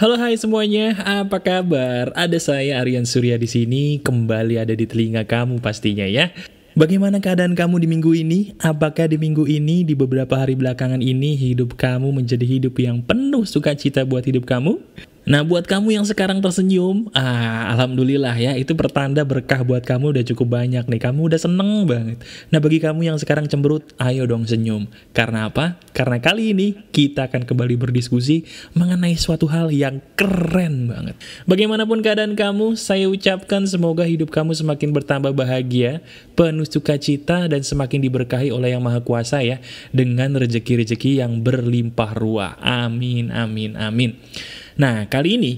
Halo hai semuanya, apa kabar? Ada saya Aryan Surya di sini, kembali ada di telinga kamu pastinya ya. Bagaimana keadaan kamu di minggu ini? Apakah di minggu ini, di beberapa hari belakangan ini, hidup kamu menjadi hidup yang penuh sukacita buat hidup kamu? Nah buat kamu yang sekarang tersenyum, ah, alhamdulillah ya itu pertanda berkah buat kamu udah cukup banyak nih, kamu udah seneng banget. Nah bagi kamu yang sekarang cemberut, ayo dong senyum. Karena apa? Karena kali ini kita akan kembali berdiskusi mengenai suatu hal yang keren banget. Bagaimanapun keadaan kamu, saya ucapkan semoga hidup kamu semakin bertambah bahagia, penuh sukacita dan semakin diberkahi oleh Yang Maha Kuasa ya dengan rejeki-rejeki yang berlimpah ruah. Amin, amin, amin. Nah, kali ini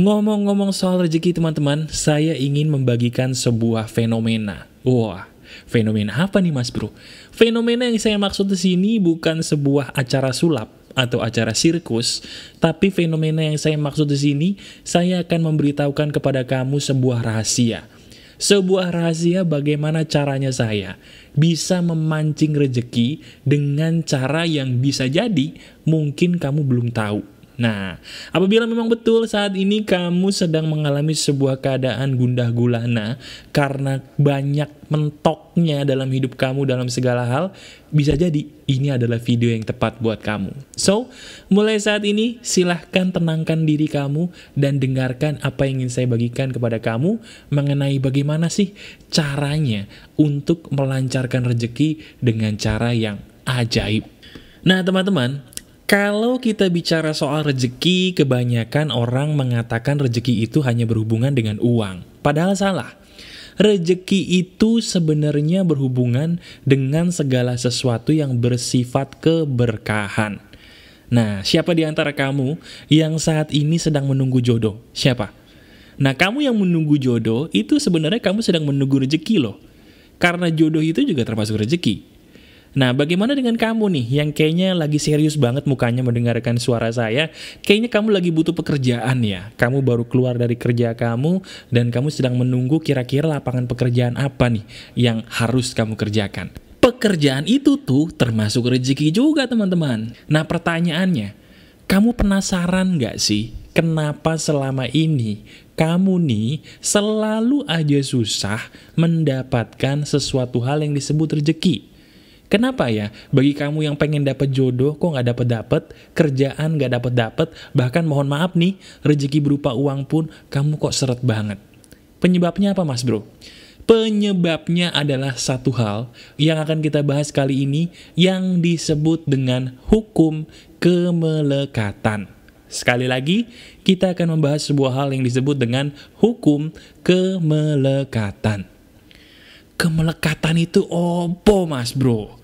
ngomong-ngomong soal rezeki teman-teman, saya ingin membagikan sebuah fenomena. Wah, fenomena apa nih Mas Bro? Fenomena yang saya maksud di sini bukan sebuah acara sulap atau acara sirkus, tapi fenomena yang saya maksud di sini, saya akan memberitahukan kepada kamu sebuah rahasia. Sebuah rahasia bagaimana caranya saya bisa memancing rezeki dengan cara yang bisa jadi mungkin kamu belum tahu. Nah, apabila memang betul saat ini kamu sedang mengalami sebuah keadaan gundah gulana karena banyak mentoknya dalam hidup kamu dalam segala hal, bisa jadi ini adalah video yang tepat buat kamu. So, mulai saat ini silahkan tenangkan diri kamu dan dengarkan apa yang ingin saya bagikan kepada kamu mengenai bagaimana sih caranya untuk melancarkan rejeki dengan cara yang ajaib. Nah, teman-teman, kalau kita bicara soal rejeki, kebanyakan orang mengatakan rejeki itu hanya berhubungan dengan uang. Padahal salah. Rejeki itu sebenarnya berhubungan dengan segala sesuatu yang bersifat keberkahan. Nah, siapa di antara kamu yang saat ini sedang menunggu jodoh? Siapa? Nah, kamu yang menunggu jodoh itu sebenarnya kamu sedang menunggu rejeki loh. Karena jodoh itu juga termasuk rejeki. Nah, bagaimana dengan kamu nih yang kayaknya lagi serius banget mukanya mendengarkan suara saya? Kayaknya kamu lagi butuh pekerjaan ya. Kamu baru keluar dari kerja kamu dan kamu sedang menunggu kira-kira lapangan pekerjaan apa nih yang harus kamu kerjakan. Pekerjaan itu tuh termasuk rezeki juga teman-teman. Nah pertanyaannya, kamu penasaran gak sih kenapa selama ini kamu nih selalu aja susah mendapatkan sesuatu hal yang disebut rezeki? Kenapa ya? Bagi kamu yang pengen dapat jodoh, kok nggak dapat dapet, kerjaan nggak dapat dapet, bahkan mohon maaf nih, rezeki berupa uang pun kamu kok seret banget. Penyebabnya apa mas bro? Penyebabnya adalah satu hal yang akan kita bahas kali ini yang disebut dengan hukum kemelekatan. Sekali lagi, kita akan membahas sebuah hal yang disebut dengan hukum kemelekatan kemelekatan itu opo mas bro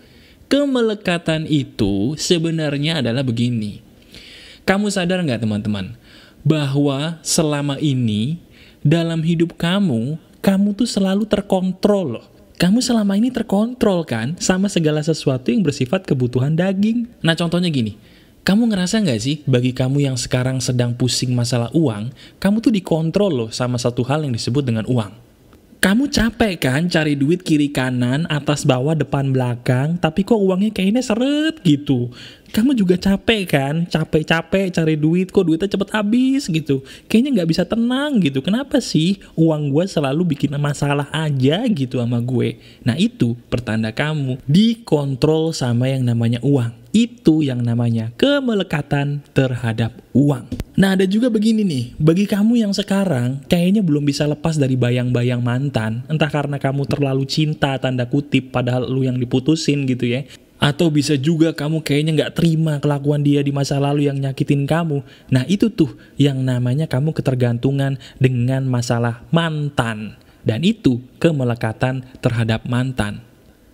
kemelekatan itu sebenarnya adalah begini kamu sadar nggak teman-teman bahwa selama ini dalam hidup kamu kamu tuh selalu terkontrol loh kamu selama ini terkontrol kan sama segala sesuatu yang bersifat kebutuhan daging nah contohnya gini kamu ngerasa nggak sih bagi kamu yang sekarang sedang pusing masalah uang, kamu tuh dikontrol loh sama satu hal yang disebut dengan uang. Kamu capek kan cari duit kiri kanan, atas bawah, depan belakang, tapi kok uangnya kayaknya seret gitu kamu juga capek kan capek-capek cari duit kok duitnya cepet habis gitu kayaknya nggak bisa tenang gitu kenapa sih uang gue selalu bikin masalah aja gitu sama gue nah itu pertanda kamu dikontrol sama yang namanya uang itu yang namanya kemelekatan terhadap uang. Nah ada juga begini nih, bagi kamu yang sekarang kayaknya belum bisa lepas dari bayang-bayang mantan, entah karena kamu terlalu cinta tanda kutip padahal lu yang diputusin gitu ya, atau bisa juga kamu kayaknya nggak terima kelakuan dia di masa lalu yang nyakitin kamu. Nah itu tuh yang namanya kamu ketergantungan dengan masalah mantan. Dan itu kemelekatan terhadap mantan.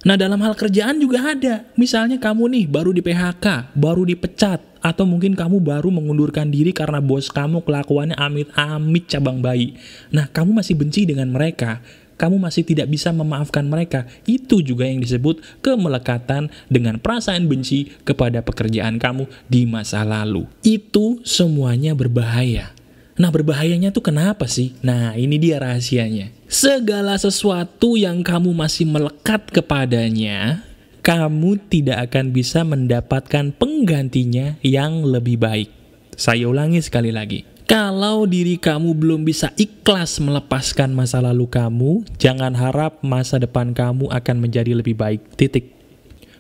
Nah dalam hal kerjaan juga ada. Misalnya kamu nih baru di PHK, baru dipecat, atau mungkin kamu baru mengundurkan diri karena bos kamu kelakuannya amit-amit cabang bayi. Nah kamu masih benci dengan mereka kamu masih tidak bisa memaafkan mereka. Itu juga yang disebut kemelekatan dengan perasaan benci kepada pekerjaan kamu di masa lalu. Itu semuanya berbahaya. Nah, berbahayanya tuh kenapa sih? Nah, ini dia rahasianya. Segala sesuatu yang kamu masih melekat kepadanya, kamu tidak akan bisa mendapatkan penggantinya yang lebih baik. Saya ulangi sekali lagi kalau diri kamu belum bisa ikhlas melepaskan masa lalu kamu, jangan harap masa depan kamu akan menjadi lebih baik. Titik.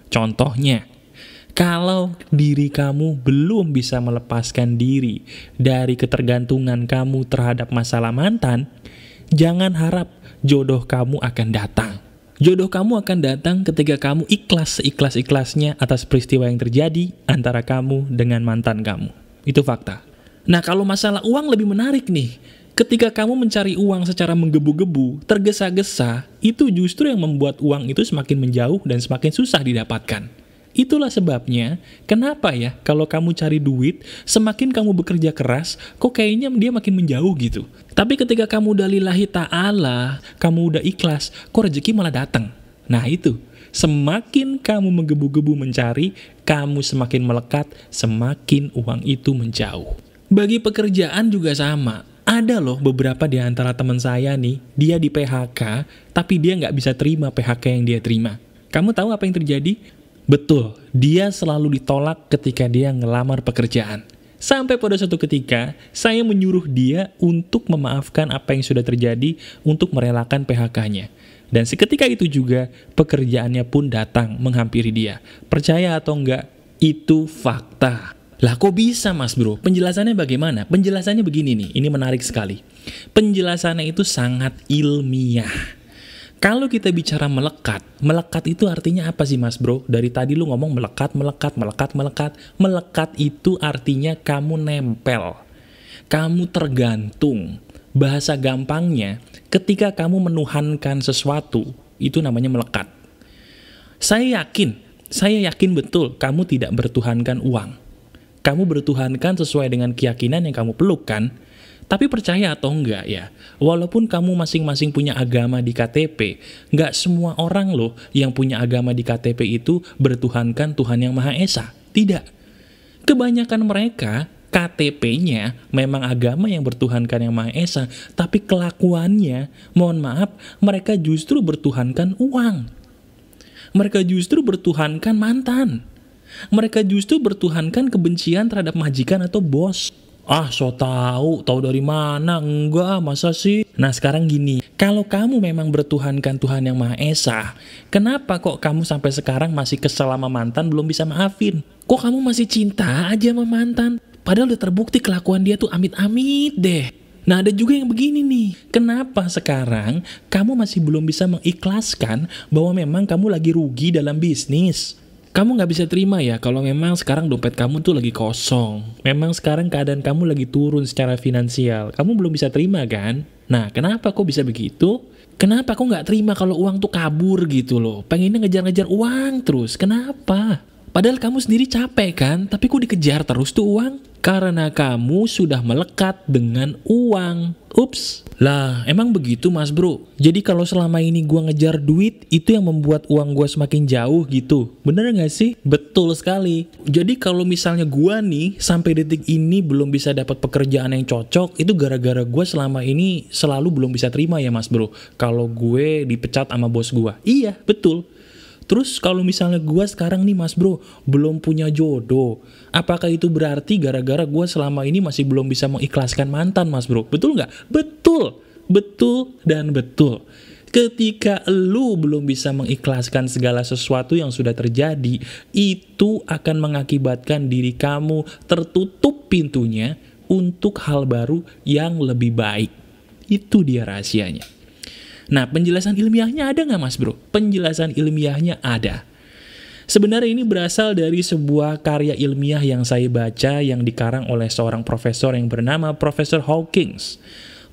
Contohnya, kalau diri kamu belum bisa melepaskan diri dari ketergantungan kamu terhadap masalah mantan, jangan harap jodoh kamu akan datang. Jodoh kamu akan datang ketika kamu ikhlas seikhlas-ikhlasnya atas peristiwa yang terjadi antara kamu dengan mantan kamu. Itu fakta. Nah, kalau masalah uang lebih menarik nih. Ketika kamu mencari uang secara menggebu-gebu, tergesa-gesa, itu justru yang membuat uang itu semakin menjauh dan semakin susah didapatkan. Itulah sebabnya, kenapa ya kalau kamu cari duit, semakin kamu bekerja keras, kok kayaknya dia makin menjauh gitu. Tapi ketika kamu udah lillahi ta'ala, kamu udah ikhlas, kok rezeki malah datang. Nah itu, semakin kamu menggebu-gebu mencari, kamu semakin melekat, semakin uang itu menjauh. Bagi pekerjaan juga sama. Ada loh beberapa di antara teman saya nih, dia di PHK, tapi dia nggak bisa terima PHK yang dia terima. Kamu tahu apa yang terjadi? Betul, dia selalu ditolak ketika dia ngelamar pekerjaan. Sampai pada suatu ketika, saya menyuruh dia untuk memaafkan apa yang sudah terjadi untuk merelakan PHK-nya. Dan seketika itu juga, pekerjaannya pun datang menghampiri dia. Percaya atau enggak, itu fakta. Lah kok bisa mas bro? Penjelasannya bagaimana? Penjelasannya begini nih, ini menarik sekali. Penjelasannya itu sangat ilmiah. Kalau kita bicara melekat, melekat itu artinya apa sih mas bro? Dari tadi lu ngomong melekat, melekat, melekat, melekat. Melekat itu artinya kamu nempel. Kamu tergantung. Bahasa gampangnya, ketika kamu menuhankan sesuatu, itu namanya melekat. Saya yakin, saya yakin betul kamu tidak bertuhankan uang kamu bertuhankan sesuai dengan keyakinan yang kamu peluk kan? Tapi percaya atau enggak ya, walaupun kamu masing-masing punya agama di KTP, enggak semua orang loh yang punya agama di KTP itu bertuhankan Tuhan Yang Maha Esa. Tidak. Kebanyakan mereka KTP-nya memang agama yang bertuhankan Yang Maha Esa, tapi kelakuannya, mohon maaf, mereka justru bertuhankan uang. Mereka justru bertuhankan mantan. Mereka justru bertuhankan kebencian terhadap majikan atau bos. Ah, so tahu, tahu dari mana? Enggak, masa sih? Nah, sekarang gini, kalau kamu memang bertuhankan Tuhan Yang Maha Esa, kenapa kok kamu sampai sekarang masih kesel sama mantan belum bisa maafin? Kok kamu masih cinta aja sama mantan? Padahal udah terbukti kelakuan dia tuh amit-amit deh. Nah ada juga yang begini nih, kenapa sekarang kamu masih belum bisa mengikhlaskan bahwa memang kamu lagi rugi dalam bisnis? Kamu nggak bisa terima ya kalau memang sekarang dompet kamu tuh lagi kosong. Memang sekarang keadaan kamu lagi turun secara finansial. Kamu belum bisa terima kan? Nah, kenapa kok bisa begitu? Kenapa kok nggak terima kalau uang tuh kabur gitu loh? Pengennya ngejar-ngejar uang terus. Kenapa? Padahal kamu sendiri capek kan? Tapi kok dikejar terus tuh uang? Karena kamu sudah melekat dengan uang. Ups. Lah, emang begitu mas bro? Jadi kalau selama ini gue ngejar duit, itu yang membuat uang gue semakin jauh gitu. Bener gak sih? Betul sekali. Jadi kalau misalnya gue nih, sampai detik ini belum bisa dapat pekerjaan yang cocok, itu gara-gara gue selama ini selalu belum bisa terima ya mas bro. Kalau gue dipecat sama bos gue. Iya, betul. Terus kalau misalnya gue sekarang nih mas bro belum punya jodoh, apakah itu berarti gara-gara gue selama ini masih belum bisa mengikhlaskan mantan mas bro? Betul nggak? Betul, betul dan betul. Ketika lu belum bisa mengikhlaskan segala sesuatu yang sudah terjadi, itu akan mengakibatkan diri kamu tertutup pintunya untuk hal baru yang lebih baik. Itu dia rahasianya. Nah, penjelasan ilmiahnya ada nggak mas bro? Penjelasan ilmiahnya ada. Sebenarnya ini berasal dari sebuah karya ilmiah yang saya baca yang dikarang oleh seorang profesor yang bernama Profesor Hawkins.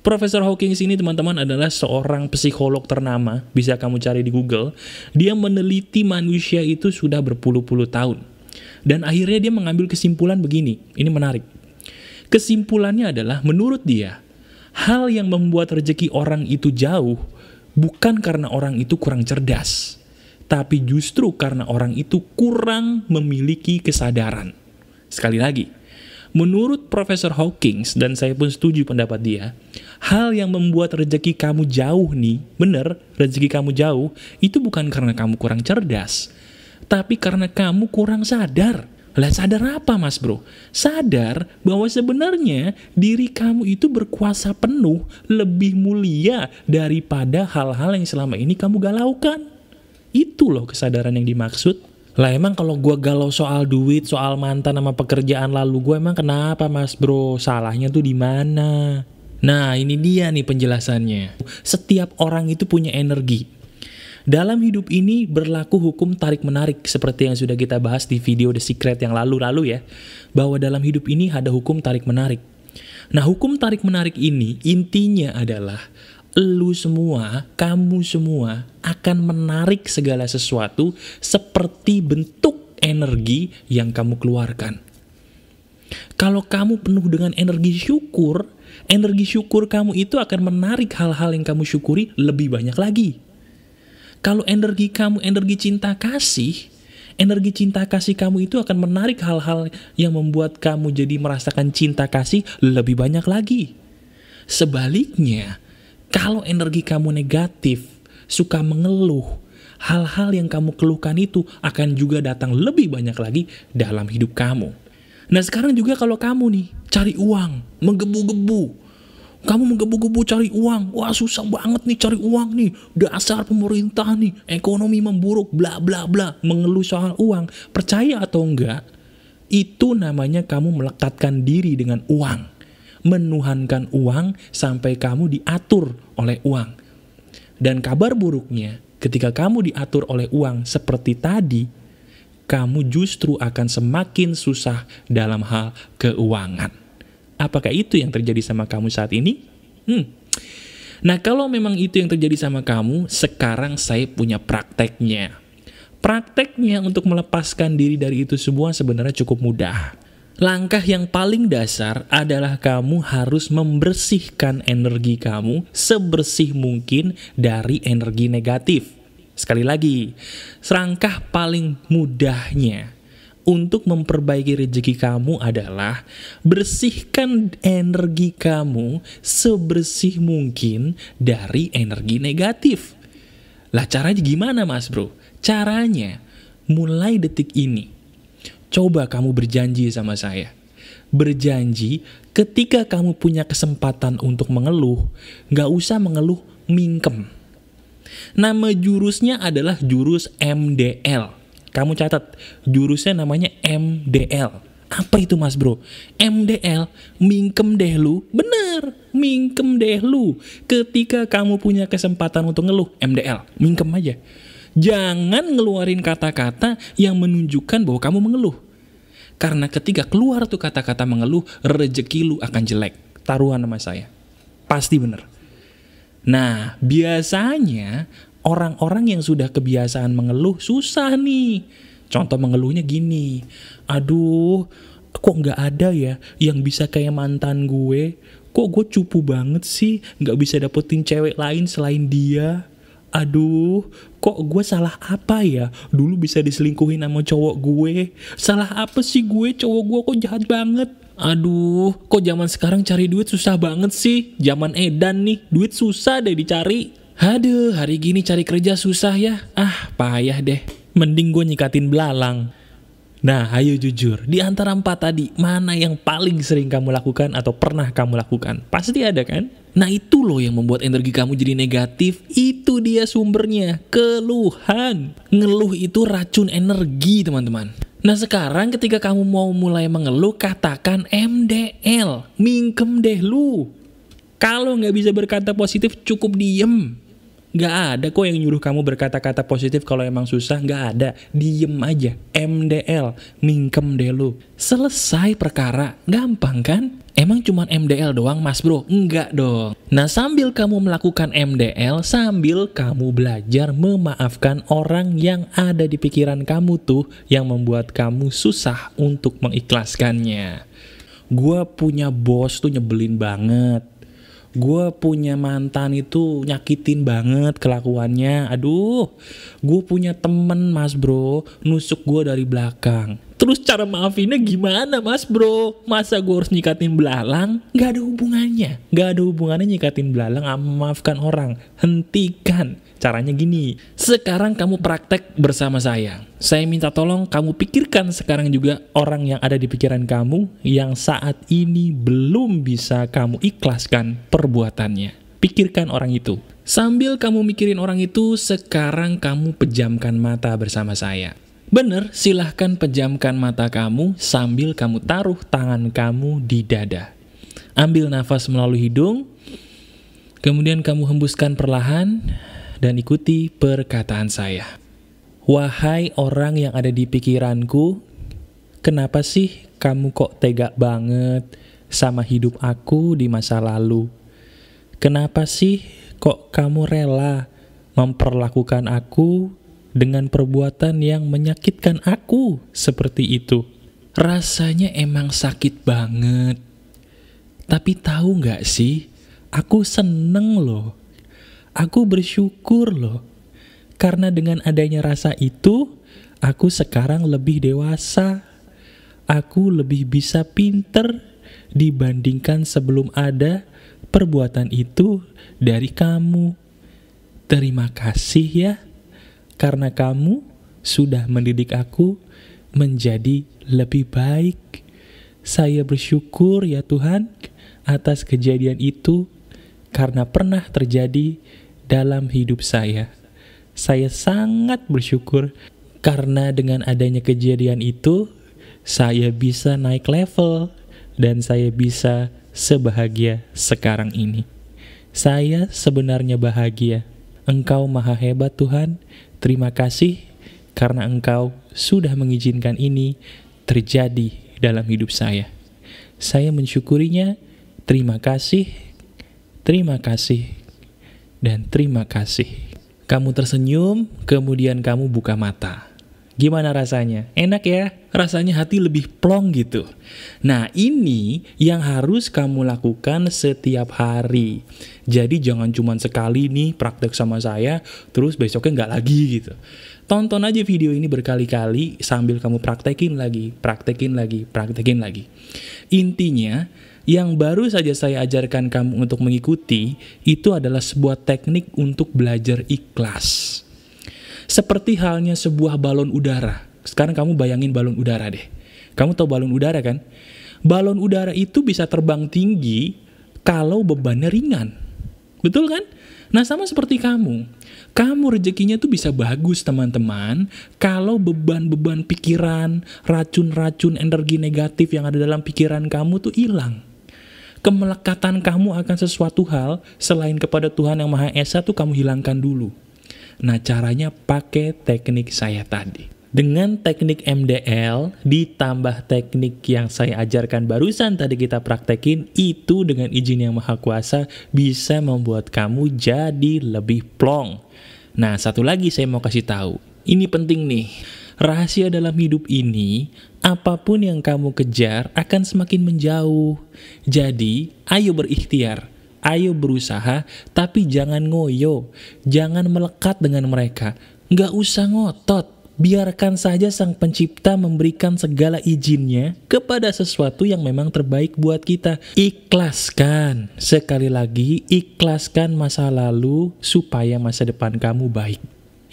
Profesor Hawkins ini teman-teman adalah seorang psikolog ternama, bisa kamu cari di Google. Dia meneliti manusia itu sudah berpuluh-puluh tahun. Dan akhirnya dia mengambil kesimpulan begini, ini menarik. Kesimpulannya adalah menurut dia, hal yang membuat rezeki orang itu jauh bukan karena orang itu kurang cerdas, tapi justru karena orang itu kurang memiliki kesadaran. Sekali lagi, menurut Profesor Hawking dan saya pun setuju pendapat dia, hal yang membuat rezeki kamu jauh nih, bener, rezeki kamu jauh, itu bukan karena kamu kurang cerdas, tapi karena kamu kurang sadar. Lah sadar apa mas bro? Sadar bahwa sebenarnya diri kamu itu berkuasa penuh lebih mulia daripada hal-hal yang selama ini kamu galaukan. Itu loh kesadaran yang dimaksud. Lah emang kalau gue galau soal duit, soal mantan sama pekerjaan lalu gue emang kenapa mas bro? Salahnya tuh di mana? Nah ini dia nih penjelasannya. Setiap orang itu punya energi dalam hidup ini berlaku hukum tarik-menarik seperti yang sudah kita bahas di video The Secret yang lalu-lalu ya. Bahwa dalam hidup ini ada hukum tarik-menarik. Nah hukum tarik-menarik ini intinya adalah lu semua, kamu semua akan menarik segala sesuatu seperti bentuk energi yang kamu keluarkan. Kalau kamu penuh dengan energi syukur, energi syukur kamu itu akan menarik hal-hal yang kamu syukuri lebih banyak lagi. Kalau energi kamu, energi cinta kasih, energi cinta kasih kamu itu akan menarik hal-hal yang membuat kamu jadi merasakan cinta kasih lebih banyak lagi. Sebaliknya, kalau energi kamu negatif, suka mengeluh, hal-hal yang kamu keluhkan itu akan juga datang lebih banyak lagi dalam hidup kamu. Nah sekarang juga kalau kamu nih, cari uang, menggebu-gebu, kamu menggebu-gebu cari uang. Wah susah banget nih cari uang nih. Dasar pemerintah nih. Ekonomi memburuk. Bla bla bla. Mengeluh soal uang. Percaya atau enggak. Itu namanya kamu melekatkan diri dengan uang. Menuhankan uang sampai kamu diatur oleh uang. Dan kabar buruknya ketika kamu diatur oleh uang seperti tadi. Kamu justru akan semakin susah dalam hal keuangan. Apakah itu yang terjadi sama kamu saat ini? Hmm. Nah, kalau memang itu yang terjadi sama kamu, sekarang saya punya prakteknya. Prakteknya untuk melepaskan diri dari itu semua sebenarnya cukup mudah. Langkah yang paling dasar adalah kamu harus membersihkan energi kamu sebersih mungkin dari energi negatif. Sekali lagi, serangkah paling mudahnya untuk memperbaiki rezeki kamu adalah bersihkan energi kamu sebersih mungkin dari energi negatif. Lah caranya gimana mas bro? Caranya mulai detik ini. Coba kamu berjanji sama saya. Berjanji ketika kamu punya kesempatan untuk mengeluh, gak usah mengeluh mingkem. Nama jurusnya adalah jurus MDL kamu catat, jurusnya namanya MDL. Apa itu mas bro? MDL, mingkem deh lu. Bener, mingkem deh lu. Ketika kamu punya kesempatan untuk ngeluh, MDL, mingkem aja. Jangan ngeluarin kata-kata yang menunjukkan bahwa kamu mengeluh. Karena ketika keluar tuh kata-kata mengeluh, rejeki lu akan jelek. Taruhan nama saya. Pasti bener. Nah, biasanya orang-orang yang sudah kebiasaan mengeluh susah nih. Contoh mengeluhnya gini, aduh kok nggak ada ya yang bisa kayak mantan gue, kok gue cupu banget sih nggak bisa dapetin cewek lain selain dia. Aduh, kok gue salah apa ya? Dulu bisa diselingkuhin sama cowok gue. Salah apa sih gue? Cowok gue kok jahat banget. Aduh, kok zaman sekarang cari duit susah banget sih? Zaman edan nih, duit susah deh dicari. Aduh, hari gini cari kerja susah ya. Ah, payah deh. Mending gue nyikatin belalang. Nah, ayo jujur, di antara empat tadi, mana yang paling sering kamu lakukan atau pernah kamu lakukan? Pasti ada kan? Nah, itu loh yang membuat energi kamu jadi negatif, itu dia sumbernya, keluhan. Ngeluh itu racun energi, teman-teman. Nah, sekarang ketika kamu mau mulai mengeluh, katakan MDL, mingkem deh lu. Kalau nggak bisa berkata positif, cukup diem. Gak ada kok yang nyuruh kamu berkata-kata positif kalau emang susah, gak ada. Diem aja, MDL, mingkem deh lu. Selesai perkara, gampang kan? Emang cuma MDL doang mas bro? Enggak dong. Nah sambil kamu melakukan MDL, sambil kamu belajar memaafkan orang yang ada di pikiran kamu tuh yang membuat kamu susah untuk mengikhlaskannya. Gua punya bos tuh nyebelin banget gue punya mantan itu nyakitin banget kelakuannya aduh gue punya temen mas bro nusuk gue dari belakang Terus cara maafinnya gimana mas bro? Masa gue harus nyikatin belalang? Gak ada hubungannya. Gak ada hubungannya nyikatin belalang sama maafkan orang. Hentikan. Caranya gini. Sekarang kamu praktek bersama saya. Saya minta tolong kamu pikirkan sekarang juga orang yang ada di pikiran kamu yang saat ini belum bisa kamu ikhlaskan perbuatannya. Pikirkan orang itu. Sambil kamu mikirin orang itu, sekarang kamu pejamkan mata bersama saya. Bener, silahkan pejamkan mata kamu sambil kamu taruh tangan kamu di dada. Ambil nafas melalui hidung, kemudian kamu hembuskan perlahan, dan ikuti perkataan saya. Wahai orang yang ada di pikiranku, kenapa sih kamu kok tega banget sama hidup aku di masa lalu? Kenapa sih kok kamu rela memperlakukan aku dengan perbuatan yang menyakitkan aku seperti itu. Rasanya emang sakit banget. Tapi tahu gak sih, aku seneng loh. Aku bersyukur loh. Karena dengan adanya rasa itu, aku sekarang lebih dewasa. Aku lebih bisa pinter dibandingkan sebelum ada perbuatan itu dari kamu. Terima kasih ya karena kamu sudah mendidik aku menjadi lebih baik. Saya bersyukur ya Tuhan atas kejadian itu karena pernah terjadi dalam hidup saya. Saya sangat bersyukur karena dengan adanya kejadian itu saya bisa naik level dan saya bisa sebahagia sekarang ini. Saya sebenarnya bahagia Engkau maha hebat Tuhan, terima kasih karena Engkau sudah mengizinkan ini terjadi dalam hidup saya. Saya mensyukurinya, terima kasih, terima kasih, dan terima kasih. Kamu tersenyum, kemudian kamu buka mata. Gimana rasanya? Enak ya? Rasanya hati lebih plong gitu. Nah, ini yang harus kamu lakukan setiap hari. Jadi jangan cuma sekali nih praktek sama saya, terus besoknya nggak lagi gitu. Tonton aja video ini berkali-kali sambil kamu praktekin lagi, praktekin lagi, praktekin lagi. Intinya, yang baru saja saya ajarkan kamu untuk mengikuti, itu adalah sebuah teknik untuk belajar ikhlas. Seperti halnya sebuah balon udara. Sekarang kamu bayangin balon udara deh. Kamu tahu balon udara kan? Balon udara itu bisa terbang tinggi kalau bebannya ringan. Betul kan? Nah sama seperti kamu, kamu rezekinya tuh bisa bagus teman-teman kalau beban-beban pikiran, racun-racun energi negatif yang ada dalam pikiran kamu tuh hilang. Kemelekatan kamu akan sesuatu hal selain kepada Tuhan Yang Maha Esa tuh kamu hilangkan dulu. Nah caranya pakai teknik saya tadi. Dengan teknik MDL ditambah teknik yang saya ajarkan barusan tadi kita praktekin, itu dengan izin yang maha kuasa bisa membuat kamu jadi lebih plong. Nah, satu lagi saya mau kasih tahu. Ini penting nih. Rahasia dalam hidup ini, apapun yang kamu kejar akan semakin menjauh. Jadi, ayo berikhtiar ayo berusaha, tapi jangan ngoyo, jangan melekat dengan mereka. Nggak usah ngotot, biarkan saja sang pencipta memberikan segala izinnya kepada sesuatu yang memang terbaik buat kita. Ikhlaskan, sekali lagi, ikhlaskan masa lalu supaya masa depan kamu baik.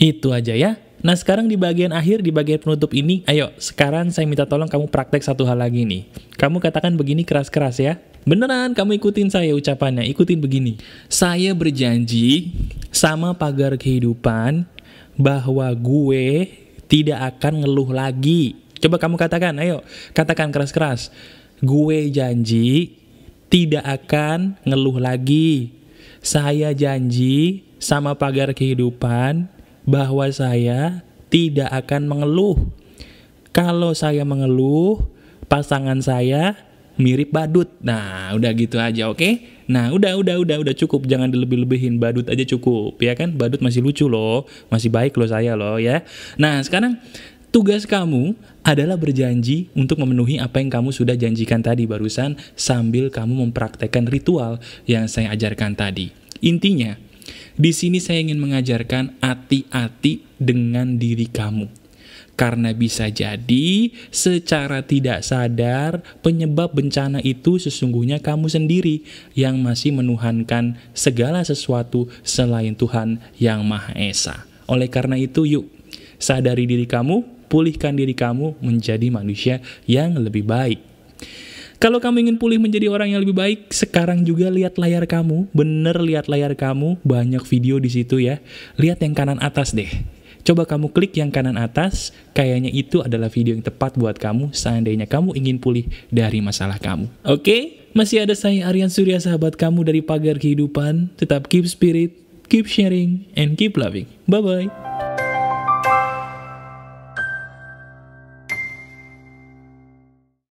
Itu aja ya. Nah sekarang di bagian akhir, di bagian penutup ini, ayo sekarang saya minta tolong kamu praktek satu hal lagi nih. Kamu katakan begini keras-keras ya. Beneran, kamu ikutin saya ucapannya, ikutin begini. Saya berjanji sama pagar kehidupan bahwa gue tidak akan ngeluh lagi. Coba kamu katakan, ayo, katakan keras-keras. Gue janji tidak akan ngeluh lagi. Saya janji sama pagar kehidupan bahwa saya tidak akan mengeluh. Kalau saya mengeluh, pasangan saya mirip badut. Nah, udah gitu aja, oke? Okay? Nah, udah udah udah udah cukup, jangan dilebih-lebihin. Badut aja cukup, ya kan? Badut masih lucu loh, masih baik loh saya loh ya. Nah, sekarang tugas kamu adalah berjanji untuk memenuhi apa yang kamu sudah janjikan tadi barusan sambil kamu mempraktekkan ritual yang saya ajarkan tadi. Intinya, di sini saya ingin mengajarkan hati-hati dengan diri kamu karena bisa jadi, secara tidak sadar, penyebab bencana itu sesungguhnya kamu sendiri yang masih menuhankan segala sesuatu selain Tuhan yang Maha Esa. Oleh karena itu, yuk, sadari diri kamu, pulihkan diri kamu menjadi manusia yang lebih baik. Kalau kamu ingin pulih menjadi orang yang lebih baik, sekarang juga lihat layar kamu. Bener lihat layar kamu, banyak video di situ ya. Lihat yang kanan atas deh. Coba kamu klik yang kanan atas, kayaknya itu adalah video yang tepat buat kamu seandainya kamu ingin pulih dari masalah kamu. Oke? Okay? Masih ada saya Aryan Surya sahabat kamu dari pagar kehidupan. Tetap keep spirit, keep sharing, and keep loving. Bye-bye.